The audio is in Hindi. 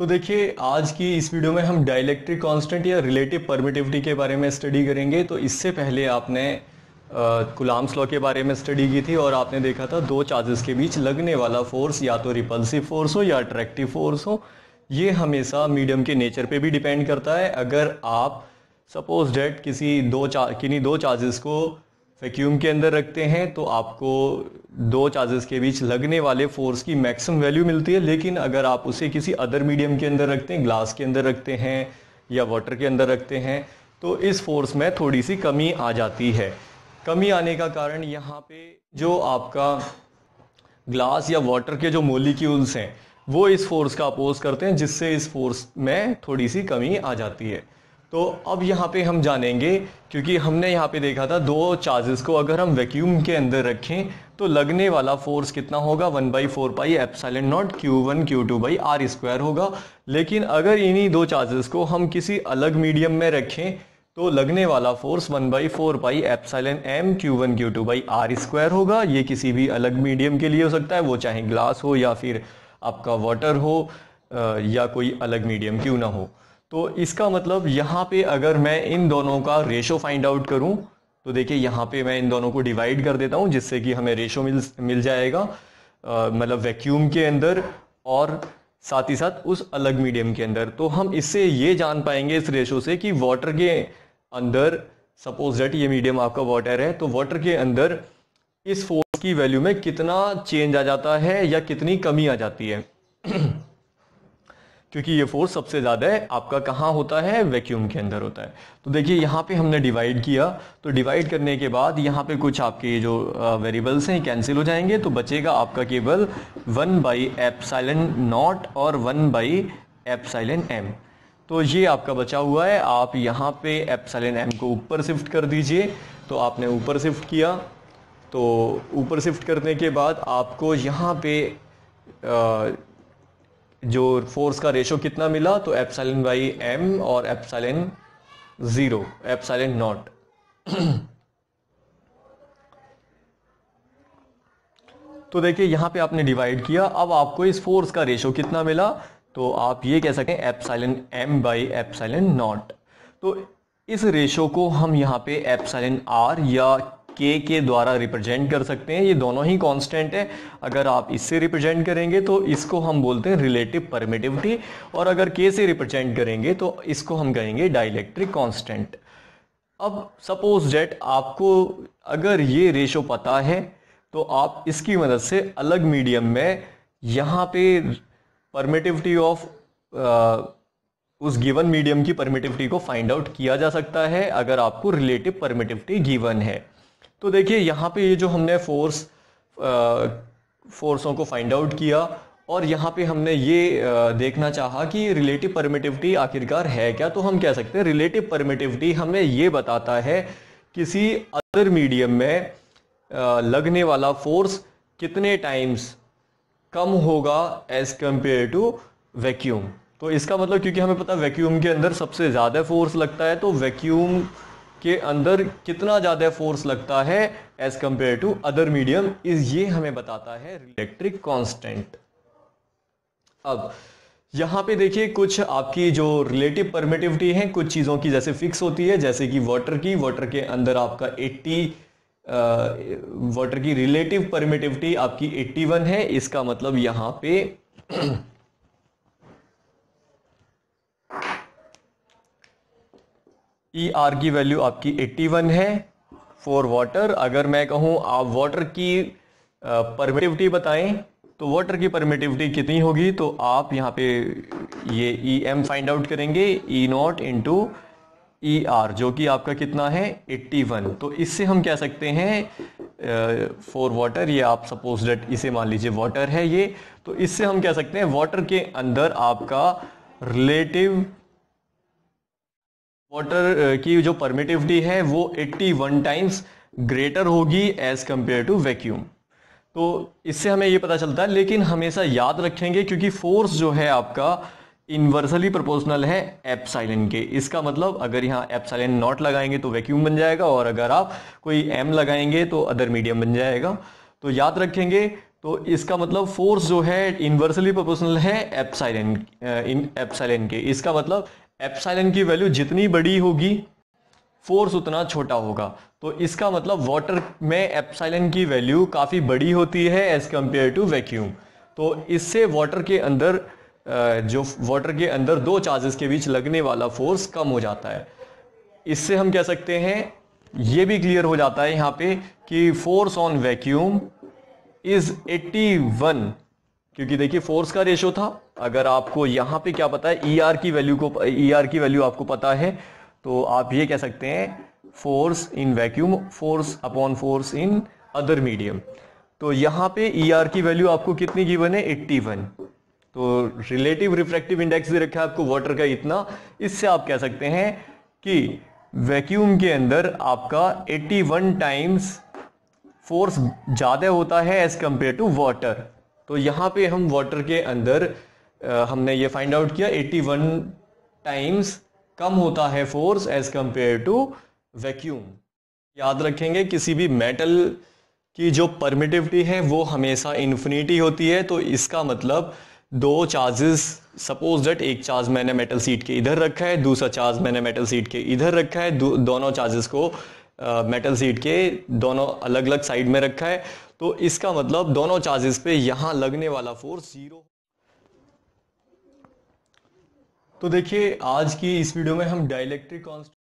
तो देखिए आज की इस वीडियो में हम डायलैक्ट्रिक कांस्टेंट या रिलेटिव परमिटिविटी के बारे में स्टडी करेंगे तो इससे पहले आपने गुलाम्स लॉ के बारे में स्टडी की थी और आपने देखा था दो चार्जेस के बीच लगने वाला फोर्स या तो रिपल्सिव फोर्स हो या अट्रैक्टिव फोर्स हो ये हमेशा मीडियम के नेचर पे भी डिपेंड करता है अगर आप सपोज डेट किसी दो चार किन्हीं दो चार्जेस को वैक्यूम के अंदर रखते हैं तो आपको दो चार्जेस के बीच लगने वाले फोर्स की मैक्सिमम वैल्यू मिलती है लेकिन अगर आप उसे किसी अदर मीडियम के अंदर रखते हैं ग्लास के अंदर रखते हैं या वाटर के अंदर रखते हैं तो इस फोर्स में थोड़ी सी कमी आ जाती है कमी आने का कारण यहाँ पे जो आपका ग्लास या वाटर के जो मोलिक्यूल्स हैं वो इस फोर्स का अपोज करते हैं जिससे इस फोर्स में थोड़ी सी कमी आ जाती है तो अब यहाँ पे हम जानेंगे क्योंकि हमने यहाँ पे देखा था दो चार्जेस को अगर हम वैक्यूम के अंदर रखें तो लगने वाला फोर्स कितना होगा one by four pi epsilon not q one q two by r square होगा लेकिन अगर इन्हीं दो चार्जेस को हम किसी अलग मीडियम में रखें तो लगने वाला force one by four pi epsilon m q one q two by r square होगा ये किसी भी अलग मीडियम के लिए हो सकता है वो चाहे ग्लास हो या फिर आपका वाटर हो या कोई अलग मीडियम क्यों ना हो तो इसका मतलब यहाँ पे अगर मैं इन दोनों का रेशो फाइंड आउट करूँ तो देखिए यहाँ पे मैं इन दोनों को डिवाइड कर देता हूँ जिससे कि हमें रेशो मिल मिल जाएगा मतलब वैक्यूम के अंदर और साथ ही साथ उस अलग मीडियम के अंदर तो हम इससे ये जान पाएंगे इस रेशो से कि वाटर के अंदर सपोज डेट ये मीडियम आपका वाटर है तो वाटर के अंदर इस फोर्स की वैल्यू में कितना चेंज आ जाता है या कितनी कमी आ जाती है क्योंकि ये फोर्स सबसे ज़्यादा है आपका कहाँ होता है वैक्यूम के अंदर होता है तो देखिए यहाँ पे हमने डिवाइड किया तो डिवाइड करने के बाद यहाँ पे कुछ आपके जो वेरिएबल्स हैं कैंसिल हो जाएंगे तो बचेगा आपका केवल one by epsilon not और one by epsilon m तो ये आपका बचा हुआ है आप यहाँ पे एप साइलेंट एम को ऊपर शिफ्ट कर दीजिए तो आपने ऊपर शिफ्ट किया तो ऊपर शिफ्ट करने के बाद आपको यहाँ पे आ, जो फोर्स का रेशो कितना मिला तो एप्साइलन बाई एम और एप्साइलन ज़ीरो एप्साइलन नॉट तो देखिए यहां पे आपने डिवाइड किया अब आपको इस फोर्स का रेशो कितना मिला तो आप ये कह सकते हैं epsilon m by epsilon not तो इस रेशो को हम यहां पे एप्साइलन आर या के के द्वारा रिप्रेजेंट कर सकते हैं ये दोनों ही कांस्टेंट है अगर आप इससे रिप्रेजेंट करेंगे तो इसको हम बोलते हैं रिलेटिव परमिटिविटी और अगर के से रिप्रेजेंट करेंगे तो इसको हम कहेंगे डाइलेक्ट्रिक कांस्टेंट अब सपोज डेट आपको अगर ये रेशो पता है तो आप इसकी मदद से अलग मीडियम में यहाँ पे परमिटिविटी ऑफ उस गिवन मीडियम की परमिटिविटी को फाइंड आउट किया जा सकता है अगर आपको रिलेटिव परमिटिविटी गिवन है तो देखिए यहाँ पे ये जो हमने फोर्स फोर्सों को फाइंड आउट किया और यहाँ पे हमने ये देखना चाहा कि रिलेटिव परमिटिविटी आखिरकार है क्या तो हम कह सकते हैं रिलेटिव परमिटिविटी हमें ये बताता है किसी अदर मीडियम में लगने वाला फोर्स कितने टाइम्स कम होगा एज कम्पेयर टू वैक्यूम तो इसका मतलब क्योंकि हमें पता है वैक्यूम के अंदर सबसे ज़्यादा फोर्स लगता है तो वैक्यूम के अंदर कितना ज़्यादा फोर्स लगता है as compare to other medium इस ये हमें बताता है इलेक्ट्रिक कांस्टेंट अब यहाँ पे देखिए कुछ आपकी जो रिलेटिव परमिटिविटी है कुछ चीज़ों की जैसे फिक्स होती है जैसे कि वाटर की वाटर के अंदर आपका 80 वाटर की रिलेटिव परमिटिविटी आपकी 81 है इसका मतलब यहाँ पे ई आर की वैल्यू आपकी 81 है फॉर वाटर अगर मैं कहूँ आप वाटर की परमिटिविटी बताएं तो वाटर की परमिटिविटी कितनी होगी तो आप यहाँ पे ये ई एम फाइंड आउट करेंगे e not into e r जो कि आपका कितना है 81 तो इससे हम कह सकते हैं फॉर वाटर ये आप सपोज डेट इसे मान लीजिए वाटर है ये तो इससे हम कह सकते हैं वाटर के अंदर आपका रिलेटिव वाटर uh, की जो परमिटिविटी है वो 81 टाइम्स ग्रेटर होगी एज़ कम्पेयर टू वैक्यूम तो इससे हमें ये पता चलता है लेकिन हमेशा याद रखेंगे क्योंकि फोर्स जो है आपका इन्वर्सली प्रोपोर्शनल है एप्साइलिन के इसका मतलब अगर यहाँ एप्साइलिन नॉट लगाएंगे तो वैक्यूम बन जाएगा और अगर आप कोई एम लगाएंगे तो अदर मीडियम बन जाएगा तो याद रखेंगे तो इसका मतलब फोर्स जो है इन्वर्सली प्रोपोर्शनल है एप्साइलिन इन एप्साइलिन के इसका मतलब एप्साइलन की वैल्यू जितनी बड़ी होगी फोर्स उतना छोटा होगा तो इसका मतलब वाटर में एप्साइलन की वैल्यू काफ़ी बड़ी होती है एज़ कम्पेयर टू वैक्यूम तो इससे वाटर के अंदर जो वाटर के अंदर दो चार्जेस के बीच लगने वाला फोर्स कम हो जाता है इससे हम कह सकते हैं ये भी क्लियर हो जाता है यहाँ पे कि फोर्स ऑन वैक्यूम इज़ 81 क्योंकि देखिए फोर्स का रेशो था अगर आपको यहाँ पे क्या पता है ई e ER की वैल्यू को ई e ER की वैल्यू आपको पता है तो आप ये कह सकते हैं force in vacuum force upon force in other medium तो यहाँ पे ई e ER की वैल्यू आपको कितनी गिवन है वन तो रिलेटिव रिफ्रैक्टिव इंडेक्स भी रखा है आपको वाटर का इतना इससे आप कह सकते हैं कि वैक्यूम के अंदर आपका 81 टाइम्स फोर्स ज़्यादा होता है एज कंपेयर टू वाटर तो यहाँ पे हम वाटर के अंदर आ, हमने ये फाइंड आउट किया 81 टाइम्स कम होता है force as compare to vacuum याद रखेंगे किसी भी मेटल की जो परमिटिविटी है वो हमेशा इन्फिनिटी होती है तो इसका मतलब दो चार्जेस सपोज डेट एक चार्ज मैंने मेटल सीट के इधर रखा है दूसरा चार्ज मैंने मेटल सीट के इधर रखा है दोनों चार्जेस को मेटल सीट के दोनों अलग अलग साइड में रखा है तो इसका मतलब दोनों चार्जेस पे यहां लगने वाला फोर्स जीरो तो देखिए आज की इस वीडियो में हम डाइलेक्ट्रिक कॉन्स्ट